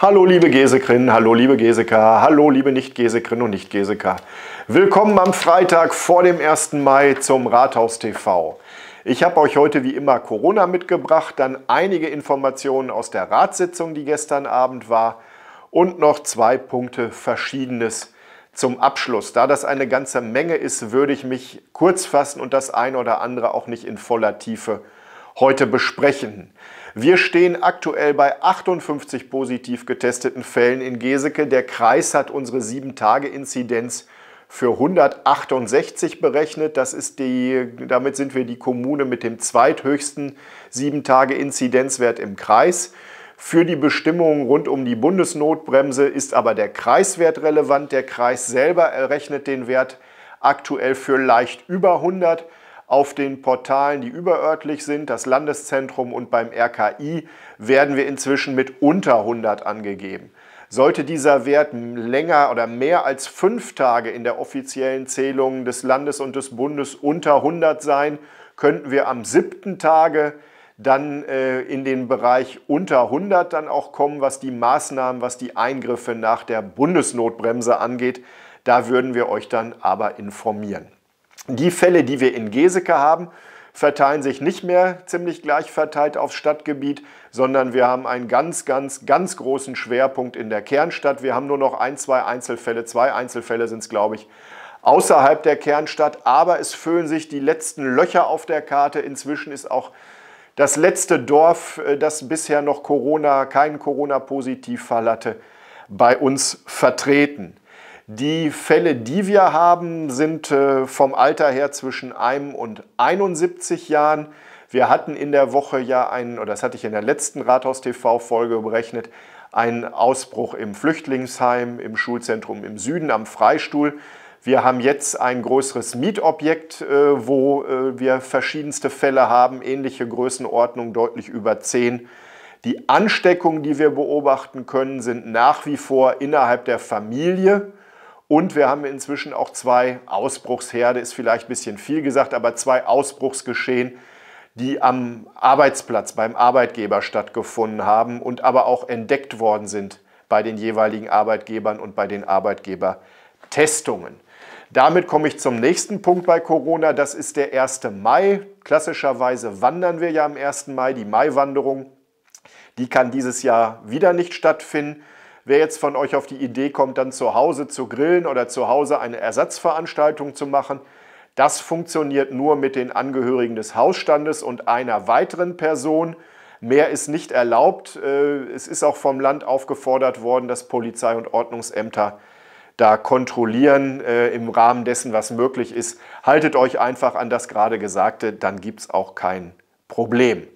Hallo liebe Gesekrin, hallo liebe Geseka, hallo liebe Nicht-Gesekrin und nicht geseka Willkommen am Freitag vor dem 1. Mai zum Rathaus TV. Ich habe euch heute wie immer Corona mitgebracht, dann einige Informationen aus der Ratssitzung, die gestern Abend war und noch zwei Punkte Verschiedenes zum Abschluss. Da das eine ganze Menge ist, würde ich mich kurz fassen und das ein oder andere auch nicht in voller Tiefe heute besprechen. Wir stehen aktuell bei 58 positiv getesteten Fällen in Geseke. Der Kreis hat unsere 7-Tage-Inzidenz für 168 berechnet. Das ist die, damit sind wir die Kommune mit dem zweithöchsten 7-Tage-Inzidenzwert im Kreis. Für die Bestimmungen rund um die Bundesnotbremse ist aber der Kreiswert relevant. Der Kreis selber errechnet den Wert aktuell für leicht über 100. Auf den Portalen, die überörtlich sind, das Landeszentrum und beim RKI, werden wir inzwischen mit unter 100 angegeben. Sollte dieser Wert länger oder mehr als fünf Tage in der offiziellen Zählung des Landes und des Bundes unter 100 sein, könnten wir am siebten Tage dann äh, in den Bereich unter 100 dann auch kommen, was die Maßnahmen, was die Eingriffe nach der Bundesnotbremse angeht. Da würden wir euch dann aber informieren. Die Fälle, die wir in Geseke haben, verteilen sich nicht mehr ziemlich gleich verteilt aufs Stadtgebiet, sondern wir haben einen ganz, ganz, ganz großen Schwerpunkt in der Kernstadt. Wir haben nur noch ein, zwei Einzelfälle, zwei Einzelfälle sind es, glaube ich, außerhalb der Kernstadt. Aber es füllen sich die letzten Löcher auf der Karte. Inzwischen ist auch das letzte Dorf, äh, das bisher noch Corona, keinen Corona-Positivfall hatte, bei uns vertreten. Die Fälle, die wir haben, sind äh, vom Alter her zwischen einem und 71 Jahren. Wir hatten in der Woche ja einen, oder das hatte ich in der letzten Rathaus-TV-Folge berechnet, einen Ausbruch im Flüchtlingsheim, im Schulzentrum im Süden, am Freistuhl. Wir haben jetzt ein größeres Mietobjekt, äh, wo äh, wir verschiedenste Fälle haben, ähnliche Größenordnung, deutlich über 10. Die Ansteckungen, die wir beobachten können, sind nach wie vor innerhalb der Familie. Und wir haben inzwischen auch zwei Ausbruchsherde, ist vielleicht ein bisschen viel gesagt, aber zwei Ausbruchsgeschehen, die am Arbeitsplatz beim Arbeitgeber stattgefunden haben und aber auch entdeckt worden sind bei den jeweiligen Arbeitgebern und bei den Arbeitgebertestungen. Damit komme ich zum nächsten Punkt bei Corona. Das ist der 1. Mai. Klassischerweise wandern wir ja am 1. Mai. Die Maiwanderung, die kann dieses Jahr wieder nicht stattfinden. Wer jetzt von euch auf die Idee kommt, dann zu Hause zu grillen oder zu Hause eine Ersatzveranstaltung zu machen, das funktioniert nur mit den Angehörigen des Hausstandes und einer weiteren Person. Mehr ist nicht erlaubt. Äh, es ist auch vom Land aufgefordert worden, dass Polizei und Ordnungsämter da kontrollieren äh, im Rahmen dessen, was möglich ist. Haltet euch einfach an das gerade Gesagte, dann gibt es auch kein Problem.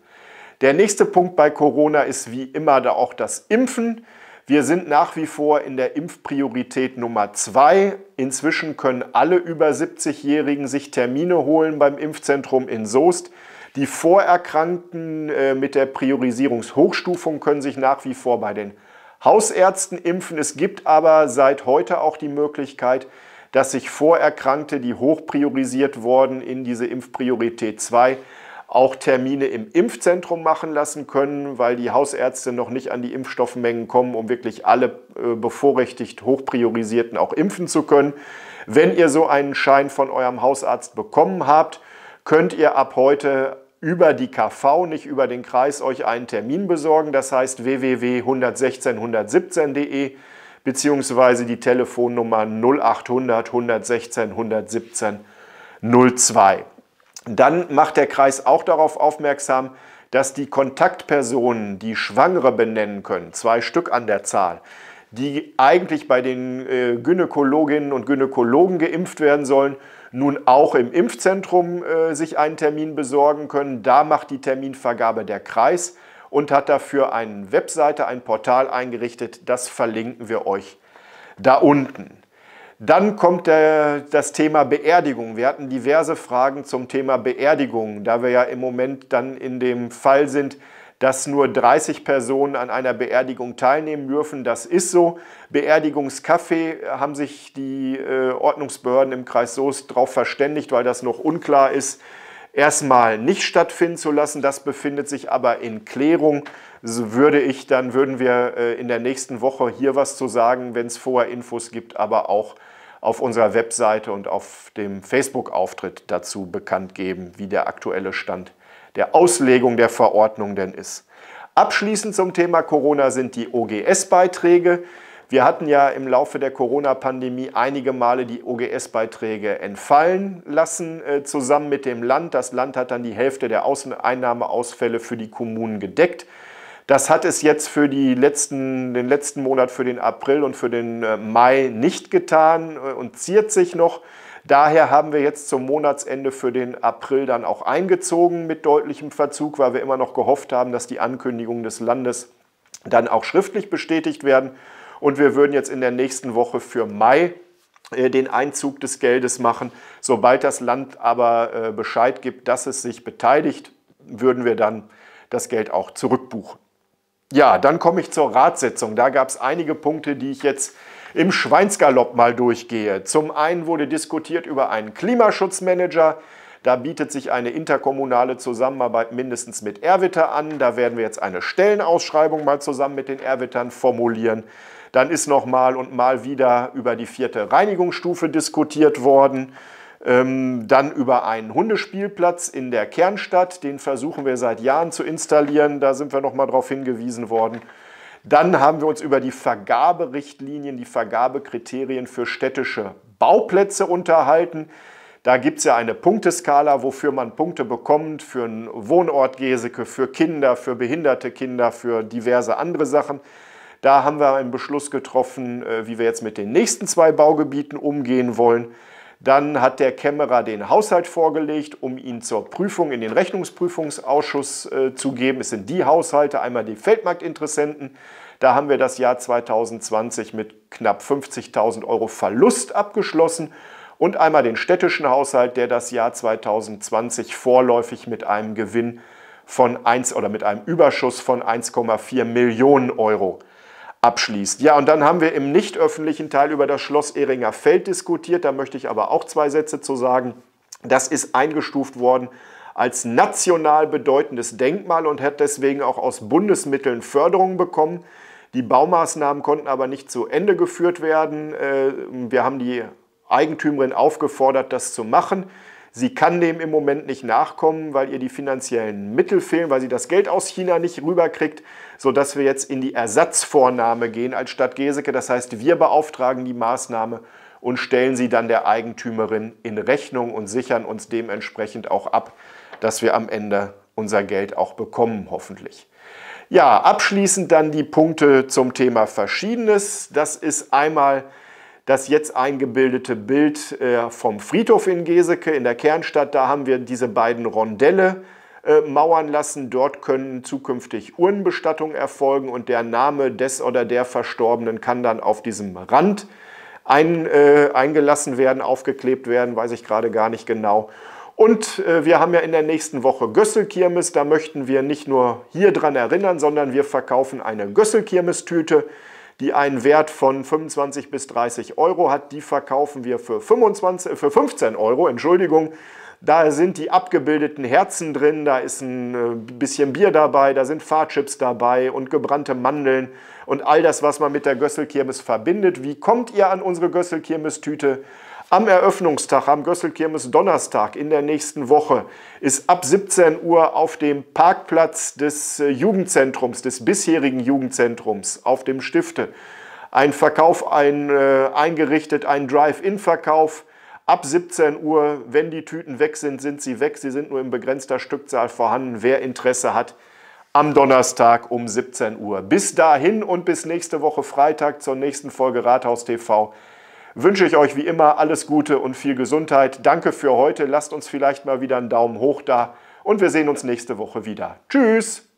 Der nächste Punkt bei Corona ist wie immer da auch das Impfen. Wir sind nach wie vor in der Impfpriorität Nummer zwei. Inzwischen können alle über 70-Jährigen sich Termine holen beim Impfzentrum in Soest. Die Vorerkrankten äh, mit der Priorisierungshochstufung können sich nach wie vor bei den Hausärzten impfen. Es gibt aber seit heute auch die Möglichkeit, dass sich Vorerkrankte, die hochpriorisiert wurden, in diese Impfpriorität 2 auch Termine im Impfzentrum machen lassen können, weil die Hausärzte noch nicht an die Impfstoffmengen kommen, um wirklich alle äh, bevorrechtigt hochpriorisierten auch impfen zu können. Wenn ihr so einen Schein von eurem Hausarzt bekommen habt, könnt ihr ab heute über die KV, nicht über den Kreis, euch einen Termin besorgen. Das heißt www.116117.de bzw. die Telefonnummer 0800 116 117 02. Dann macht der Kreis auch darauf aufmerksam, dass die Kontaktpersonen, die Schwangere benennen können, zwei Stück an der Zahl, die eigentlich bei den äh, Gynäkologinnen und Gynäkologen geimpft werden sollen, nun auch im Impfzentrum äh, sich einen Termin besorgen können. Da macht die Terminvergabe der Kreis und hat dafür eine Webseite, ein Portal eingerichtet. Das verlinken wir euch da unten. Dann kommt äh, das Thema Beerdigung. Wir hatten diverse Fragen zum Thema Beerdigung, da wir ja im Moment dann in dem Fall sind, dass nur 30 Personen an einer Beerdigung teilnehmen dürfen. Das ist so. Beerdigungskaffee haben sich die äh, Ordnungsbehörden im Kreis Soest darauf verständigt, weil das noch unklar ist erstmal nicht stattfinden zu lassen. Das befindet sich aber in Klärung. So würde ich dann, würden wir äh, in der nächsten Woche hier was zu sagen, wenn es vorher Infos gibt, aber auch auf unserer Webseite und auf dem Facebook-Auftritt dazu bekannt geben, wie der aktuelle Stand der Auslegung der Verordnung denn ist. Abschließend zum Thema Corona sind die OGS-Beiträge. Wir hatten ja im Laufe der Corona-Pandemie einige Male die OGS-Beiträge entfallen lassen, äh, zusammen mit dem Land. Das Land hat dann die Hälfte der Außen Einnahmeausfälle für die Kommunen gedeckt. Das hat es jetzt für letzten, den letzten Monat, für den April und für den äh, Mai nicht getan äh, und ziert sich noch. Daher haben wir jetzt zum Monatsende für den April dann auch eingezogen mit deutlichem Verzug, weil wir immer noch gehofft haben, dass die Ankündigungen des Landes dann auch schriftlich bestätigt werden und wir würden jetzt in der nächsten Woche für Mai äh, den Einzug des Geldes machen. Sobald das Land aber äh, Bescheid gibt, dass es sich beteiligt, würden wir dann das Geld auch zurückbuchen. Ja, dann komme ich zur Ratssitzung. Da gab es einige Punkte, die ich jetzt im Schweinsgalopp mal durchgehe. Zum einen wurde diskutiert über einen Klimaschutzmanager. Da bietet sich eine interkommunale Zusammenarbeit mindestens mit Erwitter an. Da werden wir jetzt eine Stellenausschreibung mal zusammen mit den Erwittern formulieren. Dann ist noch mal und mal wieder über die vierte Reinigungsstufe diskutiert worden. Ähm, dann über einen Hundespielplatz in der Kernstadt. Den versuchen wir seit Jahren zu installieren. Da sind wir noch mal darauf hingewiesen worden. Dann haben wir uns über die Vergaberichtlinien, die Vergabekriterien für städtische Bauplätze unterhalten. Da gibt es ja eine Punkteskala, wofür man Punkte bekommt für einen Wohnort Geseke, für Kinder, für behinderte Kinder, für diverse andere Sachen. Da haben wir einen Beschluss getroffen, äh, wie wir jetzt mit den nächsten zwei Baugebieten umgehen wollen. Dann hat der Kämmerer den Haushalt vorgelegt, um ihn zur Prüfung in den Rechnungsprüfungsausschuss äh, zu geben. Es sind die Haushalte, einmal die Feldmarktinteressenten. Da haben wir das Jahr 2020 mit knapp 50.000 Euro Verlust abgeschlossen. Und einmal den städtischen Haushalt, der das Jahr 2020 vorläufig mit einem Gewinn von 1 oder mit einem Überschuss von 1,4 Millionen Euro abschließt. Ja, und dann haben wir im nicht öffentlichen Teil über das Schloss Ehringer Feld diskutiert. Da möchte ich aber auch zwei Sätze zu sagen. Das ist eingestuft worden als national bedeutendes Denkmal und hat deswegen auch aus Bundesmitteln Förderung bekommen. Die Baumaßnahmen konnten aber nicht zu Ende geführt werden. Äh, wir haben die Eigentümerin aufgefordert, das zu machen. Sie kann dem im Moment nicht nachkommen, weil ihr die finanziellen Mittel fehlen, weil sie das Geld aus China nicht rüberkriegt, sodass wir jetzt in die Ersatzvornahme gehen als Stadt Geseke. Das heißt, wir beauftragen die Maßnahme und stellen sie dann der Eigentümerin in Rechnung und sichern uns dementsprechend auch ab, dass wir am Ende unser Geld auch bekommen, hoffentlich. Ja, abschließend dann die Punkte zum Thema Verschiedenes. Das ist einmal das jetzt eingebildete Bild äh, vom Friedhof in Geseke in der Kernstadt. Da haben wir diese beiden Rondelle äh, mauern lassen. Dort können zukünftig Urnenbestattungen erfolgen und der Name des oder der Verstorbenen kann dann auf diesem Rand ein, äh, eingelassen werden, aufgeklebt werden, weiß ich gerade gar nicht genau. Und äh, wir haben ja in der nächsten Woche Gösselkirmes. Da möchten wir nicht nur hier dran erinnern, sondern wir verkaufen eine Gösselkirmes-Tüte die einen Wert von 25 bis 30 Euro hat, die verkaufen wir für, 25, äh, für 15 Euro, Entschuldigung. Da sind die abgebildeten Herzen drin, da ist ein äh, bisschen Bier dabei, da sind Fahrchips dabei und gebrannte Mandeln und all das, was man mit der Gösselkirmes verbindet. Wie kommt ihr an unsere Gösselkirmes-Tüte? Am Eröffnungstag, am Gösselkirmes Donnerstag in der nächsten Woche ist ab 17 Uhr auf dem Parkplatz des äh, Jugendzentrums, des bisherigen Jugendzentrums auf dem Stifte, ein Verkauf ein, äh, eingerichtet, ein Drive-In-Verkauf. Ab 17 Uhr, wenn die Tüten weg sind, sind sie weg. Sie sind nur in begrenzter Stückzahl vorhanden. Wer Interesse hat, am Donnerstag um 17 Uhr. Bis dahin und bis nächste Woche Freitag zur nächsten Folge Rathaus TV wünsche ich euch wie immer alles Gute und viel Gesundheit. Danke für heute. Lasst uns vielleicht mal wieder einen Daumen hoch da und wir sehen uns nächste Woche wieder. Tschüss!